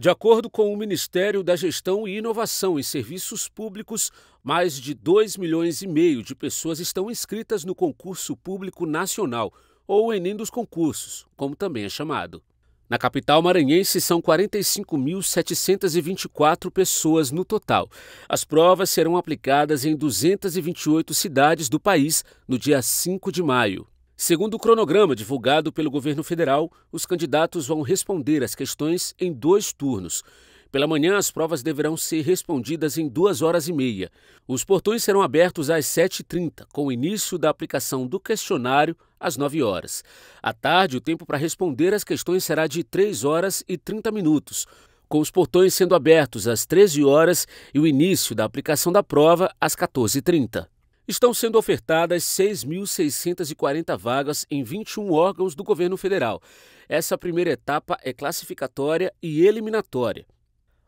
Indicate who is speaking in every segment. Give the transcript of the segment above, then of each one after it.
Speaker 1: De acordo com o Ministério da Gestão e Inovação em Serviços Públicos, mais de 2 milhões e meio de pessoas estão inscritas no concurso público nacional, ou Enem dos Concursos, como também é chamado. Na capital maranhense, são 45.724 pessoas no total. As provas serão aplicadas em 228 cidades do país no dia 5 de maio. Segundo o cronograma divulgado pelo governo federal, os candidatos vão responder as questões em dois turnos. Pela manhã, as provas deverão ser respondidas em duas horas e meia. Os portões serão abertos às 7h30, com o início da aplicação do questionário às 9 horas. À tarde, o tempo para responder as questões será de 3 horas e 30 minutos, com os portões sendo abertos às 13 horas e o início da aplicação da prova às 14h30. Estão sendo ofertadas 6.640 vagas em 21 órgãos do governo federal. Essa primeira etapa é classificatória e eliminatória.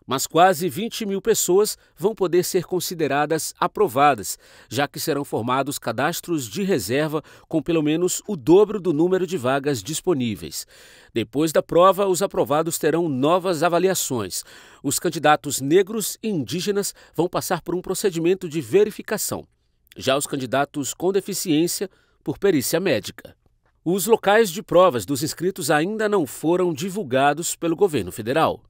Speaker 1: Mas quase 20 mil pessoas vão poder ser consideradas aprovadas, já que serão formados cadastros de reserva com pelo menos o dobro do número de vagas disponíveis. Depois da prova, os aprovados terão novas avaliações. Os candidatos negros e indígenas vão passar por um procedimento de verificação já os candidatos com deficiência por perícia médica. Os locais de provas dos inscritos ainda não foram divulgados pelo governo federal.